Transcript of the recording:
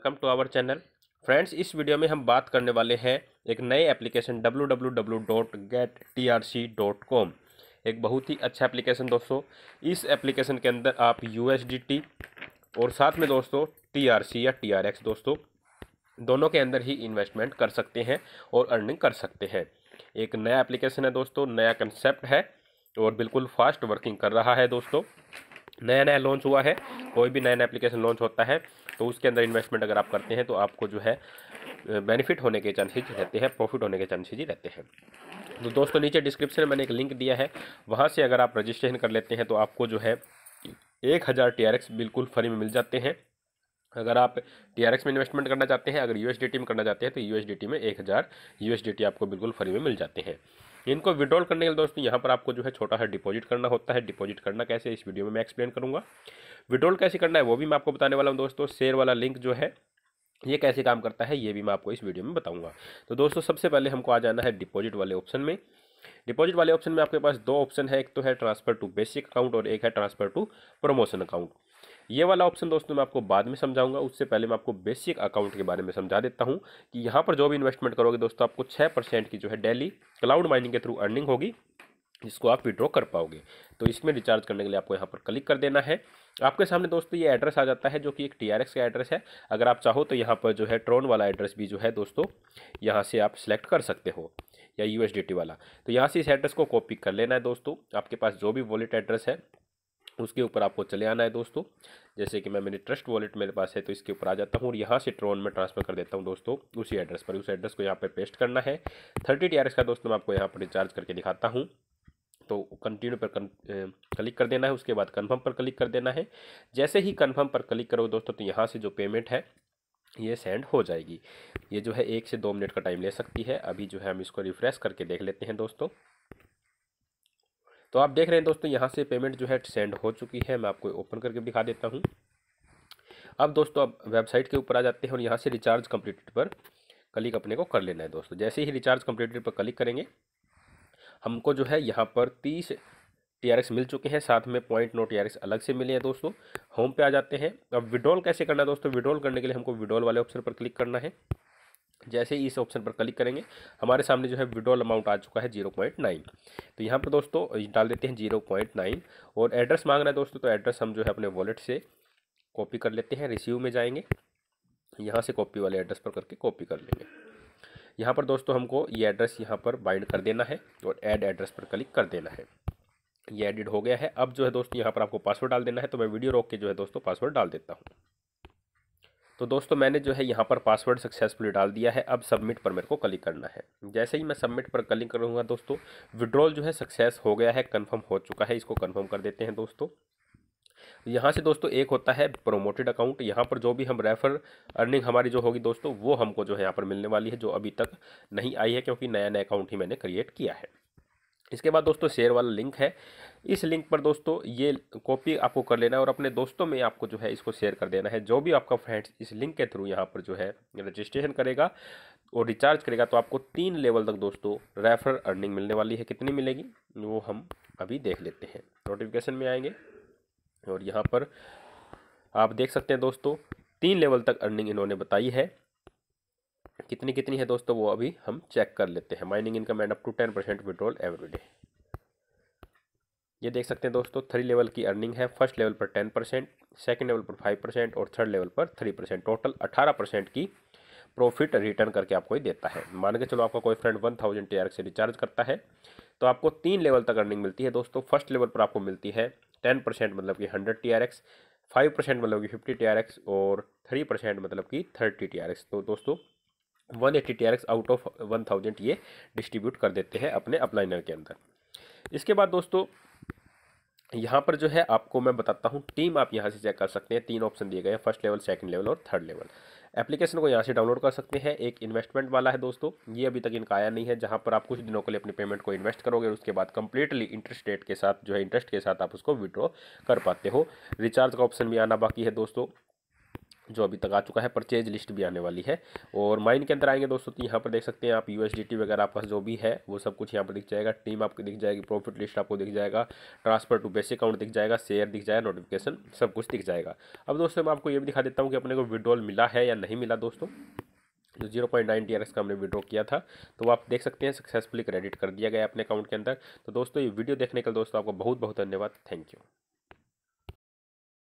welcome to our channel friends इस video में हम बात करने वाले हैं एक नए एप्लीकेशन www.gettrc.com एक बहुत ही अच्छा एप्लीकेशन दोस्तों इस एप्लीकेशन के अंदर आप यू और साथ में दोस्तों टी या टी दोस्तों दोनों के अंदर ही इन्वेस्टमेंट कर सकते हैं और अर्निंग कर सकते हैं एक नया एप्लीकेशन है दोस्तों नया कंसेप्ट है और बिल्कुल फास्ट वर्किंग कर रहा है दोस्तों नया नया लॉन्च हुआ है कोई भी नया नया एप्लीकेशन लॉन्च होता है तो उसके अंदर इन्वेस्टमेंट अगर आप करते हैं तो आपको जो है बेनिफिट होने के चांसेज रहते हैं प्रॉफिट होने के चांसेज रहते हैं तो दोस्तों नीचे डिस्क्रिप्शन में मैंने एक लिंक दिया है वहाँ से अगर आप रजिस्ट्रेशन कर लेते हैं तो आपको जो है एक हज़ार टी बिल्कुल फ्री में मिल जाते हैं अगर आप टी में इन्वेस्टमेंट करना चाहते हैं अगर यू में करना चाहते हैं तो यू में एक हज़ार यू आपको बिल्कुल फ्री में मिल जाते हैं इनको विड्रॉल करने के लिए दोस्तों यहाँ पर आपको जो है छोटा सा डिपॉजिट करना होता है डिपॉजिट करना कैसे इस वीडियो में मैं एक्सप्लेन करूँगा विड्रॉल कैसे करना है वो भी मैं आपको बताने वाला हूँ दोस्तों शेयर वाला लिंक जो है ये कैसे काम करता है ये भी मैं आपको इस वीडियो में बताऊंगा तो दोस्तों सबसे पहले हमको आ जाना है डिपॉजिट वाले ऑप्शन में डिपॉजिट वाले ऑप्शन में आपके पास दो ऑप्शन है एक तो है ट्रांसफ़र टू बेसिक अकाउंट और एक है ट्रांसफ़र टू प्रमोशन अकाउंट ये वाला ऑप्शन दोस्तों मैं आपको बाद में समझाऊंगा उससे पहले मैं आपको बेसिक अकाउंट के बारे में समझा देता हूँ कि यहाँ पर जो भी इन्वेस्टमेंट करोगे दोस्तों आपको छः परसेंट की जो है डेली क्लाउड माइनिंग के थ्रू अर्निंग होगी जिसको आप विड्रॉ कर पाओगे तो इसमें रिचार्ज करने के लिए आपको यहाँ पर क्लिक कर देना है आपके सामने दोस्तों ये एड्रेस आ जाता है जो कि एक टी का एड्रेस है अगर आप चाहो तो यहाँ पर जो है ट्रोन वाला एड्रेस भी जो है दोस्तों यहाँ से आप सिलेक्ट कर सकते हो या यू वाला तो यहाँ से इस एड्रेस को कॉपी कर लेना है दोस्तों आपके पास जो भी वॉलेट एड्रेस है उसके ऊपर आपको चले आना है दोस्तों जैसे कि मैं मेरी ट्रस्ट वॉलेट मेरे पास है तो इसके ऊपर आ जाता हूँ और यहाँ से ट्रोन में ट्रांसफर कर देता हूँ दोस्तों उसी एड्रेस पर उस एड्रेस को यहाँ पर पेस्ट करना है थर्टी टी का दोस्तों मैं आपको यहाँ पर रिचार्ज करके दिखाता हूँ तो कंटिन्यू पर क्लिक कर देना है उसके बाद कन्फर्म पर क्लिक कर देना है जैसे ही कन्फर्म पर क्लिक करो दोस्तों तो यहाँ से जो पेमेंट है ये सेंड हो जाएगी ये जो है एक से दो मिनट का टाइम ले सकती है अभी जो है हम इसको रिफ़्रेश करके देख लेते हैं दोस्तों तो आप देख रहे हैं दोस्तों यहाँ से पेमेंट जो है सेंड हो चुकी है मैं आपको ओपन करके दिखा देता हूँ अब दोस्तों आप वेबसाइट के ऊपर आ जाते हैं और यहाँ से रिचार्ज कंप्लीटेड पर क्लिक अपने को कर लेना है दोस्तों जैसे ही रिचार्ज कंप्लीटेड पर क्लिक करेंगे हमको जो है यहाँ पर तीस टी मिल चुके हैं साथ में पॉइंट नो टी अलग से मिले हैं दोस्तों होम पे आ जाते हैं अब विड्रॉल कैसे करना है दोस्तों विड्रॉल करने के लिए हमको विड्रॉल वाले ऑप्शन पर क्लिक करना है जैसे ही इस ऑप्शन पर क्लिक करेंगे हमारे सामने जो है विड्रॉल अमाउंट आ चुका है जीरो पॉइंट नाइन तो यहाँ पर दोस्तों डाल देते हैं जीरो पॉइंट नाइन और एड्रेस मांग रहे हैं दोस्तों तो एड्रेस हम जो है अपने वॉलेट से कॉपी कर लेते हैं रिसीव में जाएंगे यहाँ से कॉपी वाले एड्रेस पर करके कॉपी कर लेंगे यहाँ पर दोस्तों हमको ये एड्रेस यहाँ पर बाइंड कर देना है और एड एड्रेस पर क्लिक कर देना है ये एडिट हो गया है अब जो है दोस्तों यहाँ पर आपको पासवर्ड डाल देना है तो मैं वीडियो रोक के जो है दोस्तों पासवर्ड डाल देता हूँ तो दोस्तों मैंने जो है यहाँ पर पासवर्ड सक्सेसफुली डाल दिया है अब सबमिट पर मेरे को क्लिक करना है जैसे ही मैं सबमिट पर क्लिक करूँगा दोस्तों विड्रॉल जो है सक्सेस हो गया है कन्फर्म हो चुका है इसको कन्फर्म कर देते हैं दोस्तों यहाँ से दोस्तों एक होता है प्रोमोटेड अकाउंट यहाँ पर जो भी हम रेफर अर्निंग हमारी जो होगी दोस्तों वो हमको जो है यहाँ पर मिलने वाली है जो अभी तक नहीं आई है क्योंकि नया नया अकाउंट ही मैंने क्रिएट किया है इसके बाद दोस्तों शेयर वाला लिंक है इस लिंक पर दोस्तों ये कॉपी आपको कर लेना है और अपने दोस्तों में आपको जो है इसको शेयर कर देना है जो भी आपका फ्रेंड्स इस लिंक के थ्रू यहाँ पर जो है रजिस्ट्रेशन करेगा और रिचार्ज करेगा तो आपको तीन लेवल तक दोस्तों रेफर अर्निंग मिलने वाली है कितनी मिलेगी वो हम अभी देख लेते हैं नोटिफिकेशन में आएंगे और यहाँ पर आप देख सकते हैं दोस्तों तीन लेवल तक अर्निंग इन्होंने बताई है कितनी कितनी है दोस्तों वो अभी हम चेक कर लेते हैं mining income and up to ten percent withdrawal every day ये देख सकते हैं दोस्तों थ्री लेवल की अर्निंग है फर्स्ट लेवल पर टेन परसेंट सेकेंड लेवल पर फाइव परसेंट और थर्ड लेवल पर थ्री परसेंट टोटल अठारह परसेंट की प्रॉफिट रिटर्न करके आपको ही देता है मान के चलो आपका कोई फ्रेंड वन थाउजेंड टी से रिचार्ज करता है तो आपको तीन लेवल तक अर्निंग मिलती है दोस्तों फर्स्ट लेवल पर आपको मिलती है टेन परसेंट मतलब कि hundred T R X five percent मतलब कि फिफ्टी टी आर एक्स और थ्री परसेंट मतलब कि थर्टी टी आर एक्स तो दोस्तों one eighty T R X out of one thousand ये डिस्ट्रीब्यूट कर देते हैं अपने अपलाइनर के अंदर इसके बाद दोस्तों यहाँ पर जो है आपको मैं बताता हूँ टीम आप यहाँ से चेक कर सकते हैं तीन ऑप्शन दिए गए हैं फर्स्ट लेवल सेकंड लेवल और थर्ड लेवल एप्लीकेशन को यहाँ से डाउनलोड कर सकते हैं एक इन्वेस्टमेंट वाला है दोस्तों ये अभी तक इनका आया नहीं है जहाँ पर आप कुछ दिनों के लिए अपनी पेमेंट को इन्वेस्ट करोगे और उसके बाद कंप्लीटली इंटरेस्ट रेट के साथ जो है इंटरेस्ट के साथ आप उसको विड्रॉ कर पाते हो रिचार्ज का ऑप्शन भी आना बाकी है दोस्तों जो अभी तक आ चुका है परचेज लिस्ट भी आने वाली है और माइन के अंदर आएंगे दोस्तों तो यहाँ पर देख सकते हैं आप यू वगैरह आपका जो भी है वो सब कुछ यहाँ पर दिख जाएगा टीम आपको दिख जाएगी प्रॉफिट लिस्ट आपको दिख जाएगा ट्रांसफर टू बेसिक अकाउंट दिख जाएगा शेयर दिख जाएगा नोटिफिकेशन सब कुछ दिख जाएगा अब दोस्तों मैं आपको ये भी दिखा देता हूँ कि अपने को विड्रॉल मिला है या नहीं मिला दोस्तों जो zero point nine T R S का हमने विड्रॉ किया था तो वो आप देख सकते हैं सक्सेसफुली क्रेडिट कर दिया गया अपने अकाउंट के अंदर तो दोस्तों ये वीडियो देखने के लिए दोस्तों आपको बहुत बहुत धन्यवाद थैंक यू